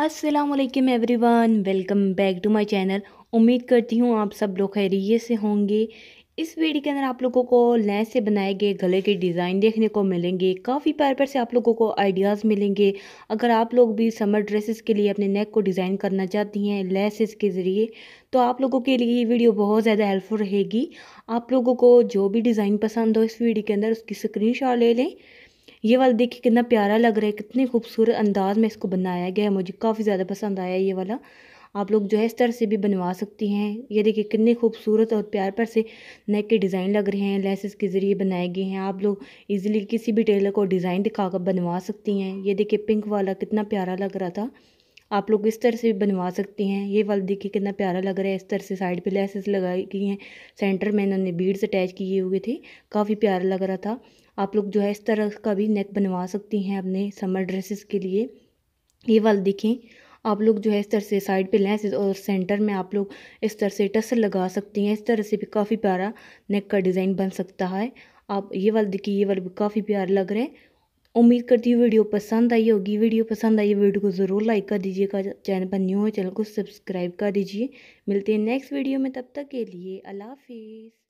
अस्सलाम वालेकुम everyone welcome back to my channel उम्मीद करती हूँ आप सब लोग खैरियत से होंगे इस वीडियो के अंदर आप लोगों को नए से बनाए गए गले के डिज़ाइन देखने को मिलेंगे काफ़ी पैर पैर से आप लोगों को आइडियाज़ मिलेंगे अगर आप लोग भी समर ड्रेसेस के लिए अपने नेक को डिज़ाइन करना चाहती हैं लेसेस के ज़रिए तो आप लोगों के लिए ये वीडियो बहुत ज़्यादा हेल्पफुल रहेगी आप लोगों को जो भी डिज़ाइन पसंद हो इस वीडियो के अंदर उसकी स्क्रीन ले लें ये वाला देखिए कितना प्यारा लग रहा है कितने खूबसूरत अंदाज़ में इसको बनाया गया है मुझे काफ़ी ज़्यादा पसंद आया ये वाला आप लोग जो है इस तरह से भी बनवा सकती हैं ये देखिए कितने खूबसूरत और प्यार पर से नेक के डिज़ाइन लग रहे हैं लेसेस के ज़रिए बनाए गए हैं आप लोग इजीली किसी भी टेलर को डिज़ाइन दिखाकर बनवा सकती हैं ये देखिए पिंक वाला कितना प्यारा लग रहा था आप लोग इस तरह से भी बनवा सकते हैं ये वाल देखिए कितना प्यारा लग रहा है इस तरह से साइड पे लेसेस लगाई गई हैं सेंटर में इन्होंने बीड्स अटैच किए हुए थे काफ़ी प्यारा लग रहा था आप लोग जो है इस तरह का भी नेक बनवा सकती हैं अपने समर ड्रेसेस के लिए ये वाल देखें आप लोग जो है इस तरह से साइड पे लेंस और सेंटर में आप लोग इस तरह से टसल लगा सकती हैं इस तरह से भी काफ़ी प्यारा नेक का डिज़ाइन बन सकता है आप ये वाल देखिए ये वाल भी काफ़ी प्यारा लग रहा है उम्मीद करती हूँ वीडियो पसंद आई होगी वीडियो पसंद आई वीडियो को ज़रूर लाइक कर दीजिएगा चैनल पर न्यू हो चैनल को सब्सक्राइब कर दीजिए मिलते हैं नेक्स्ट वीडियो में तब तक के लिए अल्लाह हाफिज़